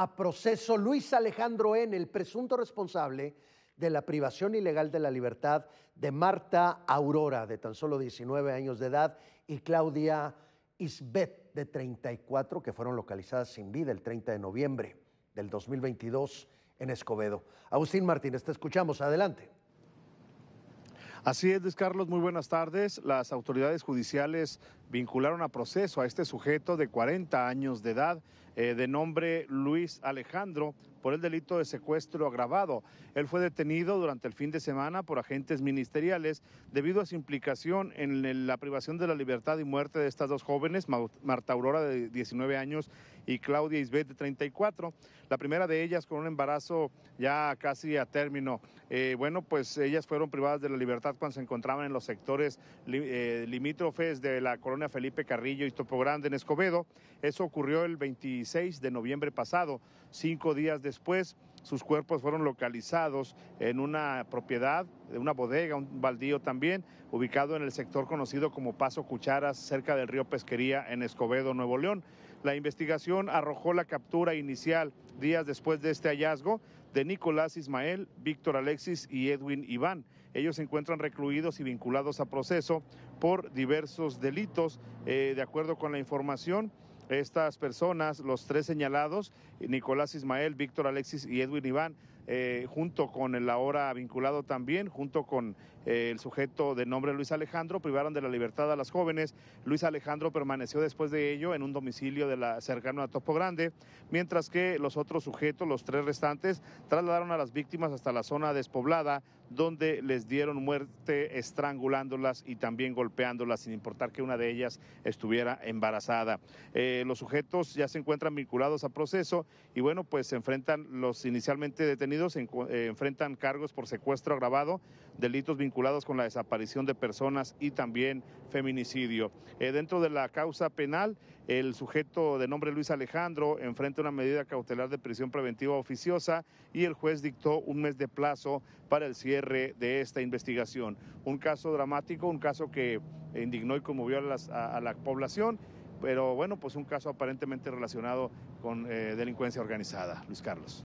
a proceso Luis Alejandro N., el presunto responsable de la privación ilegal de la libertad de Marta Aurora, de tan solo 19 años de edad, y Claudia Isbet, de 34, que fueron localizadas sin vida el 30 de noviembre del 2022 en Escobedo. Agustín Martínez, te escuchamos. Adelante. Así es, Luis Carlos, muy buenas tardes. Las autoridades judiciales vincularon a proceso a este sujeto de 40 años de edad, eh, de nombre Luis Alejandro por el delito de secuestro agravado. Él fue detenido durante el fin de semana por agentes ministeriales debido a su implicación en la privación de la libertad y muerte de estas dos jóvenes, Marta Aurora de 19 años y Claudia Isbeth de 34. La primera de ellas con un embarazo ya casi a término. Eh, bueno, pues ellas fueron privadas de la libertad cuando se encontraban en los sectores eh, limítrofes de la colonia Felipe Carrillo y Topo Grande en Escobedo. Eso ocurrió el 26 de noviembre pasado, cinco días después Después sus cuerpos fueron localizados en una propiedad, en una bodega, un baldío también, ubicado en el sector conocido como Paso Cucharas, cerca del río Pesquería, en Escobedo, Nuevo León. La investigación arrojó la captura inicial días después de este hallazgo de Nicolás Ismael, Víctor Alexis y Edwin Iván. Ellos se encuentran recluidos y vinculados a proceso por diversos delitos. Eh, de acuerdo con la información, estas personas, los tres señalados, Nicolás Ismael, Víctor Alexis y Edwin Iván, eh, junto con el ahora vinculado también, junto con eh, el sujeto de nombre Luis Alejandro, privaron de la libertad a las jóvenes. Luis Alejandro permaneció después de ello en un domicilio de la, cercano a Topo Grande, mientras que los otros sujetos, los tres restantes, trasladaron a las víctimas hasta la zona despoblada, donde les dieron muerte estrangulándolas y también golpeándolas, sin importar que una de ellas estuviera embarazada. Eh, los sujetos ya se encuentran vinculados a proceso y bueno, pues se enfrentan los inicialmente detenidos eh, enfrentan cargos por secuestro agravado, delitos vinculados con la desaparición de personas y también feminicidio. Eh, dentro de la causa penal, el sujeto de nombre Luis Alejandro enfrenta una medida cautelar de prisión preventiva oficiosa y el juez dictó un mes de plazo para el cierre de esta investigación. Un caso dramático, un caso que indignó y conmovió a, la población pero bueno, pues un caso aparentemente relacionado con eh, delincuencia organizada. Luis Carlos.